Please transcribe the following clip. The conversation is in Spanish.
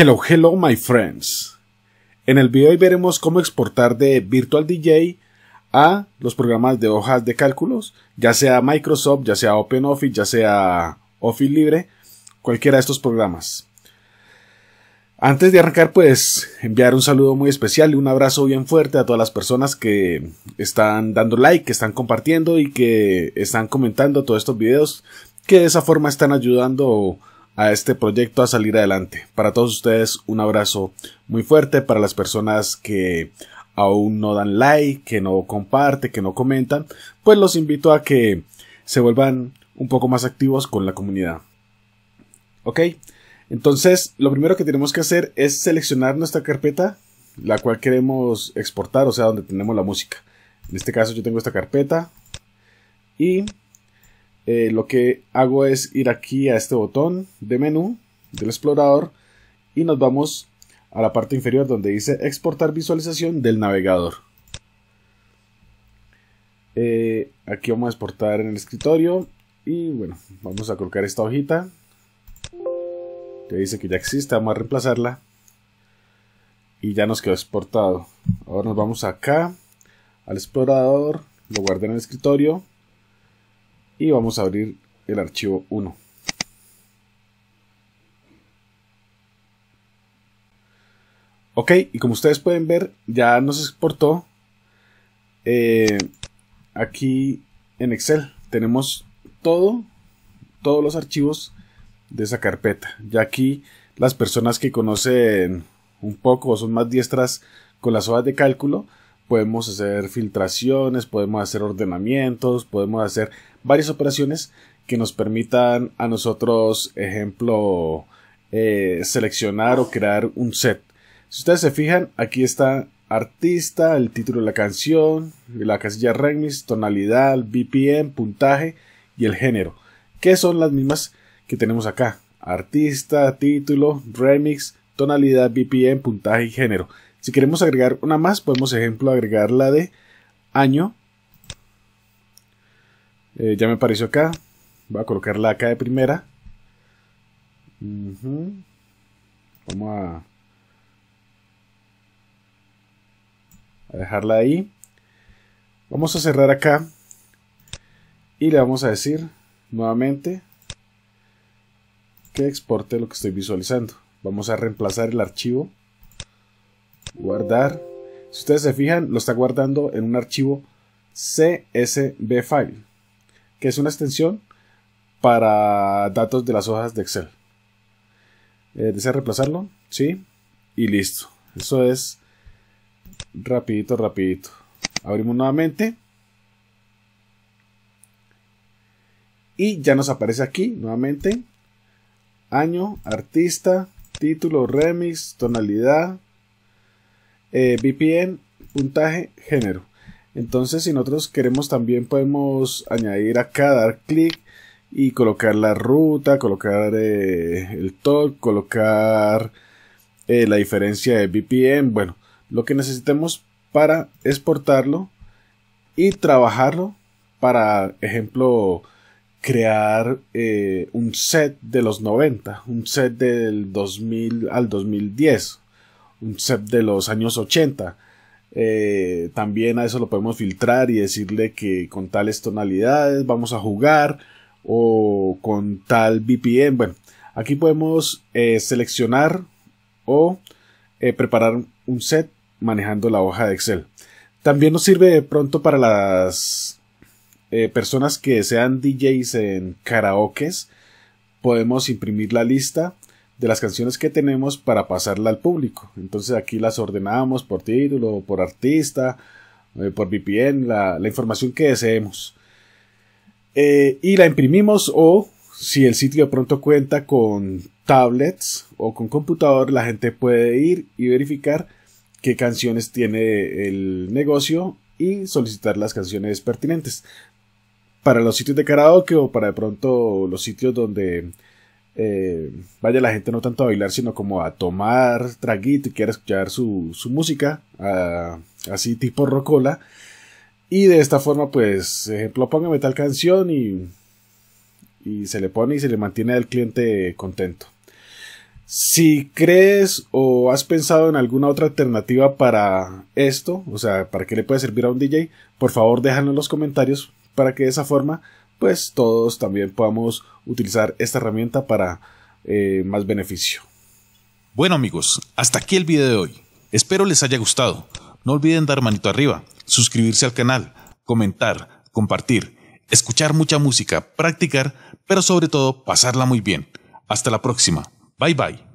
Hello, hello my friends. En el video hoy veremos cómo exportar de Virtual DJ a los programas de hojas de cálculos, ya sea Microsoft, ya sea OpenOffice, ya sea Office Libre, cualquiera de estos programas. Antes de arrancar, pues enviar un saludo muy especial y un abrazo bien fuerte a todas las personas que están dando like, que están compartiendo y que están comentando todos estos videos, que de esa forma están ayudando a este proyecto a salir adelante. Para todos ustedes un abrazo muy fuerte, para las personas que aún no dan like, que no comparten, que no comentan, pues los invito a que se vuelvan un poco más activos con la comunidad. ¿Ok? Entonces, lo primero que tenemos que hacer es seleccionar nuestra carpeta, la cual queremos exportar, o sea, donde tenemos la música. En este caso yo tengo esta carpeta y eh, lo que hago es ir aquí a este botón de menú del explorador y nos vamos a la parte inferior donde dice exportar visualización del navegador. Eh, aquí vamos a exportar en el escritorio y bueno, vamos a colocar esta hojita que dice que ya existe, vamos a reemplazarla y ya nos quedó exportado. Ahora nos vamos acá al explorador, lo guardé en el escritorio y vamos a abrir el archivo 1. Ok, y como ustedes pueden ver, ya nos exportó eh, aquí en Excel. Tenemos todo, todos los archivos de esa carpeta. Ya aquí las personas que conocen un poco o son más diestras con las hojas de cálculo, podemos hacer filtraciones, podemos hacer ordenamientos, podemos hacer varias operaciones que nos permitan a nosotros, ejemplo, eh, seleccionar o crear un set. Si ustedes se fijan, aquí está artista, el título de la canción, la casilla Remix, tonalidad, BPM, puntaje y el género, que son las mismas que tenemos acá. Artista, título, remix, tonalidad, BPM, puntaje y género. Si queremos agregar una más, podemos ejemplo agregar la de año. Eh, ya me apareció acá. Voy a colocarla acá de primera. Vamos a dejarla ahí. Vamos a cerrar acá. Y le vamos a decir nuevamente que exporte lo que estoy visualizando. Vamos a reemplazar el archivo guardar. Si ustedes se fijan, lo está guardando en un archivo CSV file, que es una extensión para datos de las hojas de Excel. Eh, ¿Desea reemplazarlo? Sí. Y listo. Eso es rapidito, rapidito. Abrimos nuevamente. Y ya nos aparece aquí nuevamente. Año, artista, título, remix, tonalidad, eh, VPN, puntaje, género. Entonces, si nosotros queremos también podemos añadir acá, dar clic y colocar la ruta, colocar eh, el top, colocar eh, la diferencia de VPN, bueno, lo que necesitemos para exportarlo y trabajarlo para, ejemplo, crear un set de los 90, un set del 2000 al 2010 un set de los años 80. Eh, también a eso lo podemos filtrar y decirle que con tales tonalidades vamos a jugar o con tal VPN. Bueno, aquí podemos eh, seleccionar o eh, preparar un set manejando la hoja de Excel. También nos sirve de pronto para las personas que sean DJs en karaokes. Podemos imprimir la lista de las canciones que tenemos para pasarla al público. Entonces aquí las ordenamos por título, por artista, eh, por VPN, la, información que deseemos. Eh, y la imprimimos o si el sitio de pronto cuenta con tablets o con computador, la gente puede ir y verificar qué canciones tiene el negocio y solicitar las canciones pertinentes. Para los sitios de karaoke o para de pronto los sitios donde eh, vaya la gente no tanto a bailar, sino como a tomar traguito y quiera escuchar su, su música, así tipo rocola. Y de esta forma, pues, ejemplo, póngame tal canción y, y se le pone y se le mantiene al cliente contento. Si crees o has pensado en alguna otra alternativa para esto, o sea, para qué le puede servir a un DJ, por favor déjalo en los comentarios para que de esa forma pues todos también podamos utilizar esta herramienta para eh, más beneficio. Bueno amigos, hasta aquí el video de hoy. Espero les haya gustado. No olviden dar manito arriba, suscribirse al canal, comentar, compartir, escuchar mucha música, practicar, pero sobre todo pasarla muy bien. Hasta la próxima. Bye bye.